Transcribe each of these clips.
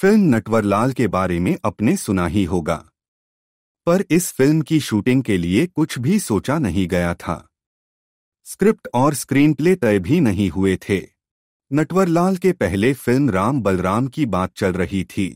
Film Natwarlal के बारे में अपने सुना ही होगा पर इस फिल्म की शूटिंग के लिए कुछ भी सोचा नहीं गया था स्क्रिप्ट और स्क्रीन प्ले तय भी नहीं हुए थे नटवरलाल के पहले फिल्म राम बलराम की बात चल रही थी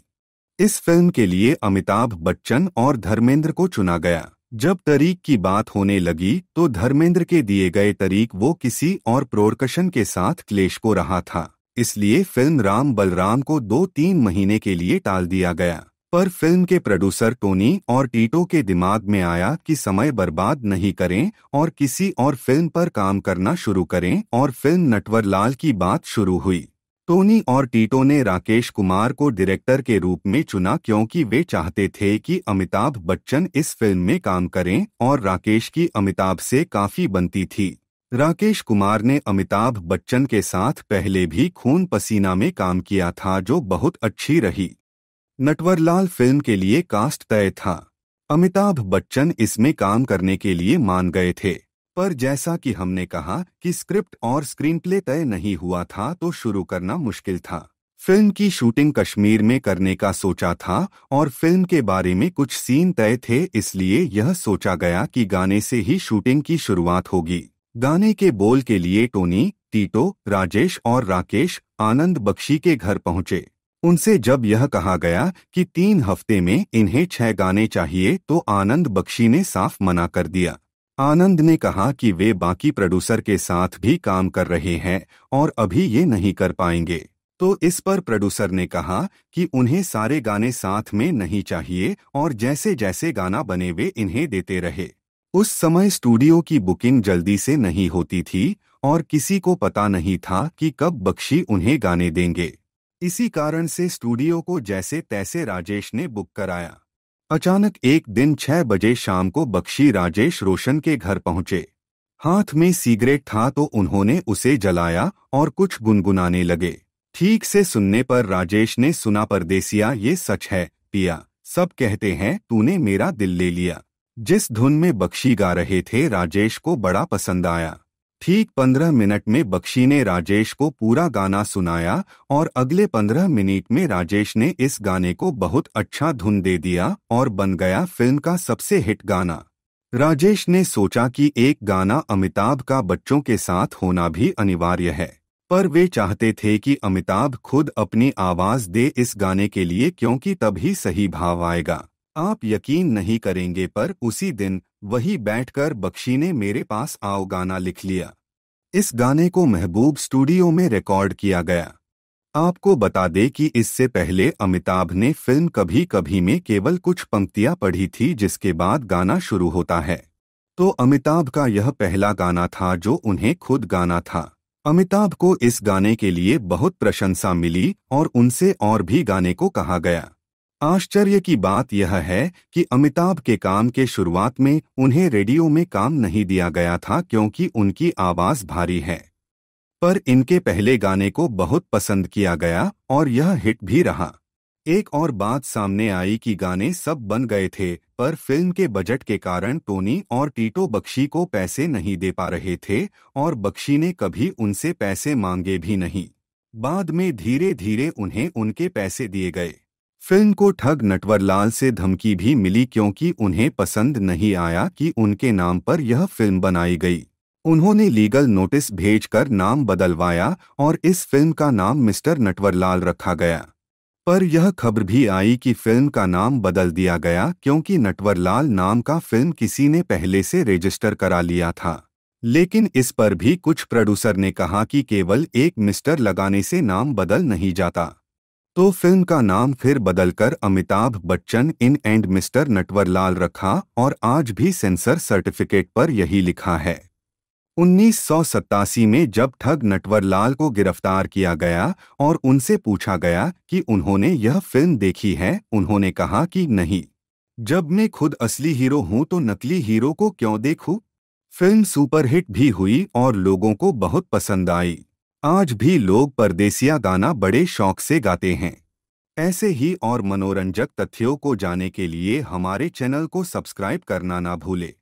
इस फिल्म के लिए अमिताभ बच्चन और धर्मेंद्र को चुना गया जब तरीक की बात होने लगी तो धर्मेंद्र के दिए गए तरीक वो किसी और प्रोरकशन के साथ क्लेश को रहा था इसलिए फिल्म राम बलराम को दो तीन महीने के लिए टाल दिया गया पर फिल्म के प्रोड्यूसर टोनी और टीटो के दिमाग में आया कि समय बर्बाद नहीं करें और किसी और फिल्म पर काम करना शुरू करें और फिल्म नटवर लाल की बात शुरू हुई टोनी और टीटो ने राकेश कुमार को डायरेक्टर के रूप में चुना क्योंकि वे चाहते थे कि अमिताभ बच्चन इस फिल्म में काम करें और राकेश की अमिताभ से काफी बनती थी राकेश कुमार ने अमिताभ बच्चन के साथ पहले भी खून पसीना में काम किया था जो बहुत अच्छी रही नटवरलाल फिल्म के लिए कास्ट तय था अमिताभ बच्चन इसमें काम करने के लिए मान गए थे पर जैसा कि हमने कहा कि स्क्रिप्ट और स्क्रीनप्ले तय नहीं हुआ था तो शुरू करना मुश्किल था फिल्म की शूटिंग कश्मीर में करने का सोचा था और फिल्म के बारे में कुछ सीन तय थे इसलिए यह सोचा गया कि गाने से ही शूटिंग की शुरुआत होगी गाने के बोल के लिए टोनी टीटो राजेश और राकेश आनंद बख्शी के घर पहुंचे उनसे जब यह कहा गया कि तीन हफ्ते में इन्हें छह गाने चाहिए तो आनंद बख्शी ने साफ मना कर दिया आनंद ने कहा कि वे बाकी प्रोड्यूसर के साथ भी काम कर रहे हैं और अभी ये नहीं कर पाएंगे तो इस पर प्रोड्यूसर ने कहा कि उन्हें सारे गाने साथ में नहीं चाहिए और जैसे जैसे गाना बने वे इन्हें देते रहे उस समय स्टूडियो की बुकिंग जल्दी से नहीं होती थी और किसी को पता नहीं था कि कब बख्शी उन्हें गाने देंगे इसी कारण से स्टूडियो को जैसे तैसे राजेश ने बुक कराया अचानक एक दिन छह बजे शाम को बख्शी राजेश रोशन के घर पहुंचे हाथ में सिगरेट था तो उन्होंने उसे जलाया और कुछ गुनगुनाने लगे ठीक से सुनने पर राजेश ने सुना परदेसिया ये सच है पिया सब कहते हैं तूने मेरा दिल ले लिया जिस धुन में बख्शी गा रहे थे राजेश को बड़ा पसंद आया ठीक पंद्रह मिनट में बख्शी ने राजेश को पूरा गाना सुनाया और अगले पंद्रह मिनट में राजेश ने इस गाने को बहुत अच्छा धुन दे दिया और बन गया फिल्म का सबसे हिट गाना राजेश ने सोचा कि एक गाना अमिताभ का बच्चों के साथ होना भी अनिवार्य है पर वे चाहते थे कि अमिताभ खुद अपनी आवाज दे इस गाने के लिए क्योंकि तभी सही भाव आएगा आप यकीन नहीं करेंगे पर उसी दिन वही बैठकर बख्शी ने मेरे पास आओ गाना लिख लिया इस गाने को महबूब स्टूडियो में रिकॉर्ड किया गया आपको बता दें कि इससे पहले अमिताभ ने फिल्म कभी कभी में केवल कुछ पंक्तियां पढ़ी थी जिसके बाद गाना शुरू होता है तो अमिताभ का यह पहला गाना था जो उन्हें खुद गाना था अमिताभ को इस गाने के लिए बहुत प्रशंसा मिली और उनसे और भी गाने को कहा गया आश्चर्य की बात यह है कि अमिताभ के काम के शुरुआत में उन्हें रेडियो में काम नहीं दिया गया था क्योंकि उनकी आवाज़ भारी है पर इनके पहले गाने को बहुत पसंद किया गया और यह हिट भी रहा एक और बात सामने आई कि गाने सब बन गए थे पर फिल्म के बजट के कारण टोनी और टीटो बख्शी को पैसे नहीं दे पा रहे थे और बख्शी ने कभी उनसे पैसे मांगे भी नहीं बाद में धीरे धीरे उन्हें उनके पैसे दिए गए फिल्म को ठग नटवरलाल से धमकी भी मिली क्योंकि उन्हें पसंद नहीं आया कि उनके नाम पर यह फिल्म बनाई गई उन्होंने लीगल नोटिस भेजकर नाम बदलवाया और इस फिल्म का नाम मिस्टर नटवरलाल रखा गया पर यह खबर भी आई कि फिल्म का नाम बदल दिया गया क्योंकि नटवरलाल नाम का फिल्म किसी ने पहले से रजिस्टर करा लिया था लेकिन इस पर भी कुछ प्रोड्यूसर ने कहा कि केवल एक मिस्टर लगाने से नाम बदल नहीं जाता तो फिल्म का नाम फिर बदलकर Amitabh Bachchan in and mister Natwarlal रखा और आज भी सेंसर सर्टिफिकेट पर यही लिखा है उन्नीस में जब ठग नटवरलाल को गिरफ्तार किया गया और उनसे पूछा गया कि उन्होंने यह फिल्म देखी है उन्होंने कहा कि नहीं जब मैं खुद असली हीरो हूं तो नकली हीरो को क्यों देखूं? फिल्म सुपरहिट भी हुई और लोगों को बहुत पसंद आई आज भी लोग परदेसिया गाना बड़े शौक से गाते हैं ऐसे ही और मनोरंजक तथ्यों को जाने के लिए हमारे चैनल को सब्सक्राइब करना ना भूलें